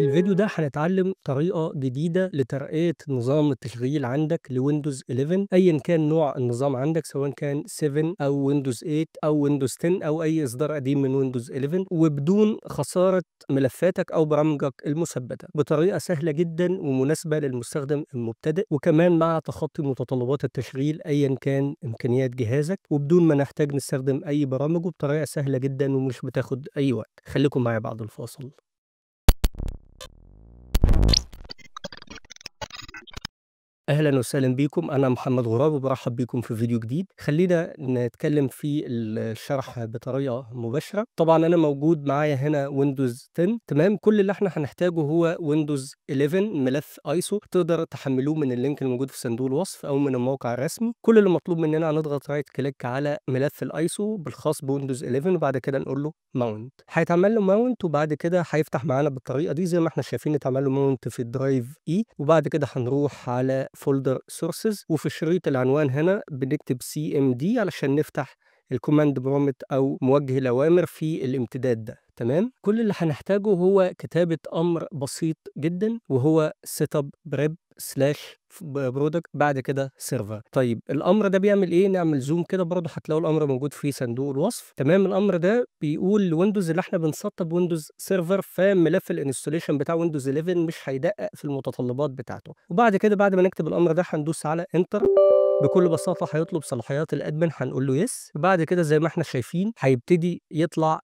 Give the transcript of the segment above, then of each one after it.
في الفيديو ده هنتعلم طريقة جديدة لترقية نظام التشغيل عندك لويندوز 11 ايا كان نوع النظام عندك سواء كان 7 او ويندوز 8 او ويندوز 10 او اي اصدار قديم من ويندوز 11 وبدون خسارة ملفاتك او برامجك المثبتة بطريقة سهلة جدا ومناسبة للمستخدم المبتدئ وكمان مع تخطي متطلبات التشغيل ايا كان امكانيات جهازك وبدون ما نحتاج نستخدم اي برامج وبطريقة سهلة جدا ومش بتاخد اي وقت خليكم معايا بعد الفاصل اهلا وسهلا بكم انا محمد غراب وبرحب بكم في فيديو جديد خلينا نتكلم في الشرح بطريقه مباشره طبعا انا موجود معايا هنا ويندوز 10 تمام كل اللي احنا هنحتاجه هو ويندوز 11 ملف ايسو تقدر تحملوه من اللينك الموجود في صندوق الوصف او من الموقع الرسمي كل اللي مطلوب مننا هنضغط رايت كليك على ملف الايسو بالخاص بويندوز 11 وبعد كده نقول له ماونت هيتعمل له ماونت وبعد كده هيفتح معانا بالطريقه دي زي ما احنا شايفين اتعمل له ماونت في الدرايف اي e، وبعد كده هنروح على فولدر سورسز وفي شريط العنوان هنا بنكتب cmd علشان نفتح الكوماند برومت او موجه الاوامر في الامتداد ده تمام كل اللي هنحتاجه هو كتابه امر بسيط جدا وهو setup prep slash برودكت بعد كده سيرفر طيب الامر ده بيعمل ايه نعمل زوم كده برضه هتلاقوا الامر موجود في صندوق الوصف تمام الامر ده بيقول لويندوز اللي احنا بنسطب ويندوز سيرفر فملف الانستوليشن بتاع ويندوز 11 مش هيدقق في المتطلبات بتاعته وبعد كده بعد ما نكتب الامر ده هندوس على انتر بكل بساطه هيطلب صلاحيات الادمن هنقول له يس بعد كده زي ما احنا شايفين هيبتدي يطلع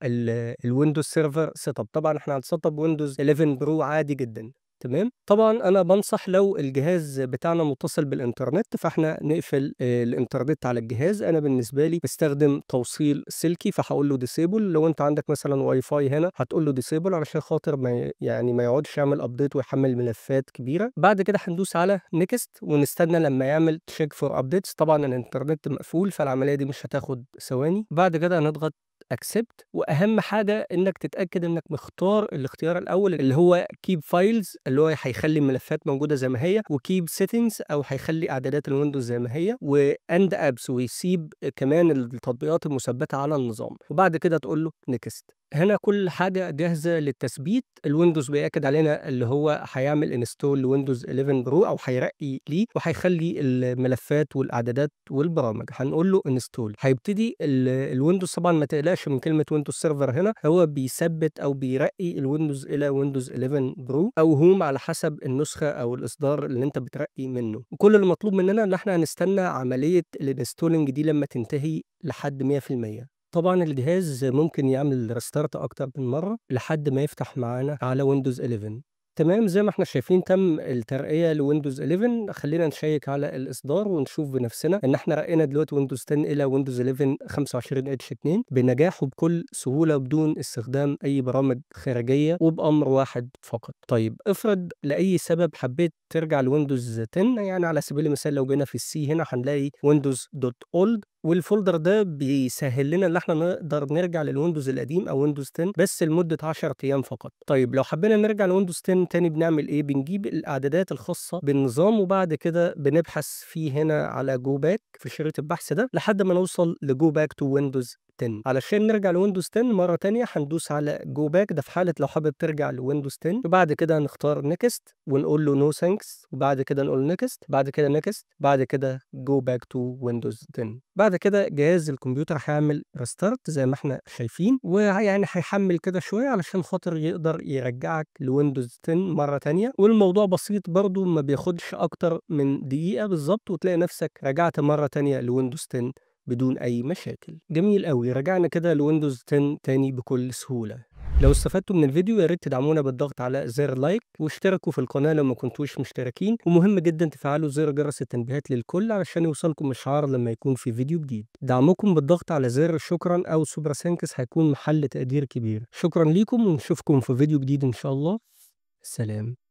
الويندوز سيرفر سيت اب طبعا احنا هنسطب ويندوز 11 برو عادي جدا تمام طبعا انا بنصح لو الجهاز بتاعنا متصل بالانترنت فاحنا نقفل آه، الانترنت على الجهاز انا بالنسبه لي بستخدم توصيل سلكي فهقول له ديسيبل لو انت عندك مثلا واي فاي هنا هتقول له ديسيبل علشان خاطر ما يعني ما يقعدش يعمل ابديت ويحمل ملفات كبيره بعد كده هندوس على نيكست ونستنى لما يعمل تشيك فور ابديتس طبعا الانترنت مقفول فالعمليه دي مش هتاخد ثواني بعد كده هنضغط اكسبت واهم حاجه انك تتاكد انك مختار الاختيار الاول اللي هو كيب فايلز اللي هو هيخلي الملفات موجوده زي ما هي وكيب سيتنجز او هيخلي اعدادات الويندوز زي ما هي واند ابس ويسيب كمان التطبيقات المثبته على النظام وبعد كده تقول له نكست هنا كل حاجة جاهزة للتثبيت الويندوز بيأكد علينا اللي هو هيعمل انستول لويندوز 11 برو أو هيرقي ليه وهيخلي الملفات والإعدادات والبرامج هنقول له انستول هيبتدي الويندوز طبعا ما تقلقش من كلمة ويندوز سيرفر هنا هو بيثبت أو بيرقي الويندوز إلى ويندوز 11 برو أو هوم على حسب النسخة أو الإصدار اللي أنت بترقي منه وكل المطلوب مننا إن احنا هنستنى عملية الانستولنج دي لما تنتهي لحد 100% طبعًا الجهاز ممكن يعمل ريستارت أكتر من مرّة لحد ما يفتح معانا على ويندوز 11. تمام، زي ما إحنا شايفين تم الترقية لويندوز 11، خلّينا نشيّك على الإصدار ونشوف بنفسنا إن إحنا رقّينا دلوقتي ويندوز 10 إلى ويندوز 11 25 اتش 2 بنجاح وبكل سهولة بدون استخدام أي برامج خارجية وبأمر واحد فقط. طيب افرض لأي سبب حبّيت ترجع لويندوز 10 يعني على سبيل المثال لو جينا في السي هنا هنلاقي ويندوز دوت اولد والفولدر ده بيسهل لنا ان احنا نقدر نرجع للويندوز القديم او ويندوز 10 بس لمده 10 ايام فقط طيب لو حبينا نرجع لويندوز 10 تاني بنعمل ايه بنجيب الاعدادات الخاصه بالنظام وبعد كده بنبحث فيه هنا على جو باك في شريط البحث ده لحد ما نوصل لجو باك تو ويندوز 10 علشان نرجع لويندوز 10 مره تانية هندوس على جو باك ده في حاله لو حابب ترجع لويندوز 10 وبعد كده هنختار نيكست ونقول له نو ثانكس وبعد كده نقول نيكست بعد كده نيكست بعد كده جو باك تو ويندوز 10 بعد كده جهاز الكمبيوتر هيعمل ريستارت زي ما احنا شايفين ويعني هيحمل كده شويه علشان خاطر يقدر يرجعك لويندوز 10 مره تانية والموضوع بسيط برضو ما بياخدش اكتر من دقيقه بالظبط وتلاقي نفسك رجعت مره تانية لويندوز 10 بدون أي مشاكل جميل قوي رجعنا كده لويندوز 10 تاني بكل سهولة لو استفدتوا من الفيديو يا ريت تدعمونا بالضغط على زر لايك واشتركوا في القناة لو ما كنتوش مشتركين ومهم جدا تفعلوا زر جرس التنبيهات للكل علشان يوصلكم الشعار لما يكون في فيديو جديد دعمكم بالضغط على زر شكرا أو سوبر سانكس هيكون محل تقدير كبير شكرا ليكم ونشوفكم في فيديو جديد إن شاء الله سلام